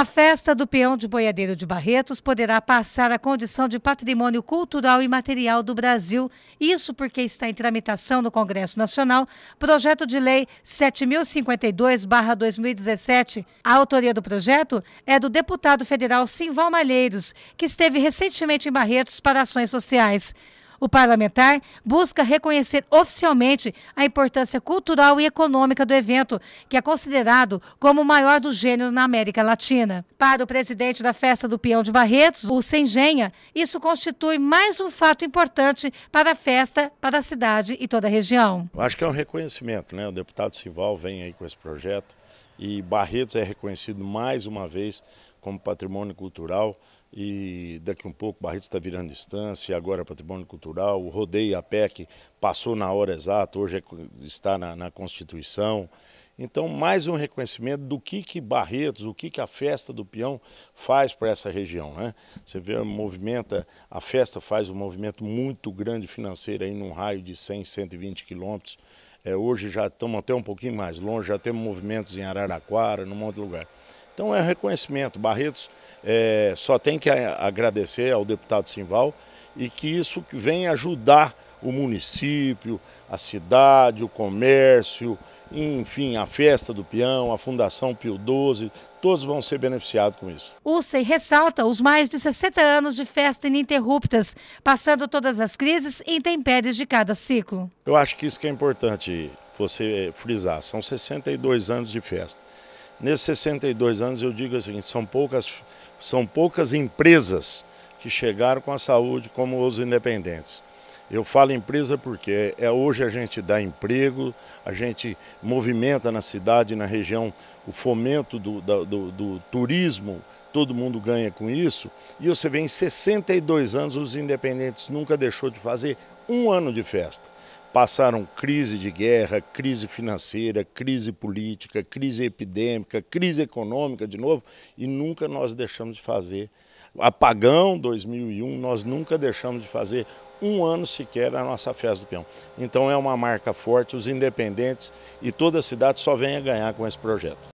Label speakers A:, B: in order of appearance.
A: A festa do peão de boiadeiro de Barretos poderá passar a condição de patrimônio cultural e material do Brasil. Isso porque está em tramitação no Congresso Nacional projeto de lei 7052/2017. A autoria do projeto é do deputado federal Simval Malheiros, que esteve recentemente em Barretos para ações sociais. O parlamentar busca reconhecer oficialmente a importância cultural e econômica do evento, que é considerado como o maior do gênero na América Latina. Para o presidente da Festa do Peão de Barretos, o Sengenha, isso constitui mais um fato importante para a festa, para a cidade e toda a região.
B: Eu acho que é um reconhecimento, né? O deputado Sival vem aí com esse projeto e Barretos é reconhecido mais uma vez como patrimônio cultural, e daqui um pouco Barretos está virando instância, agora é patrimônio cultural, o rodeio, a PEC passou na hora exata, hoje é, está na, na, Constituição. Então, mais um reconhecimento do que, que Barretos, o que, que a festa do peão faz para essa região. Né? Você vê, movimenta, a festa faz um movimento muito grande financeiro aí num raio de 100, 120 quilômetros. É, hoje já estamos até um pouquinho mais longe, já temos movimentos em Araraquara, num monte de lugar. Então é um reconhecimento. Barretos é, só tem que agradecer ao deputado Simval e que isso vem ajudar o município, a cidade, o comércio, enfim, a festa do peão, a Fundação Pio XII, todos vão ser beneficiados com isso.
A: O SEI ressalta os mais de 60 anos de festa ininterruptas, passando todas as crises e intempéries de cada ciclo.
B: Eu acho que isso que é importante você frisar, são 62 anos de festa. Nesses 62 anos, eu digo o seguinte: são poucas, são poucas empresas que chegaram com a saúde como os independentes. Eu falo empresa porque é hoje a gente dá emprego, a gente movimenta na cidade, na região, o fomento do, do, do, do turismo, todo mundo ganha com isso. E você vê, em 62 anos, os independentes nunca deixou de fazer um ano de festa passaram crise de guerra, crise financeira, crise política, crise epidêmica, crise econômica de novo, e nunca nós deixamos de fazer. Apagão 2001, nós nunca deixamos de fazer um ano sequer a nossa festa do peão. Então é uma marca forte, os independentes e toda a cidade só vem a ganhar com esse projeto.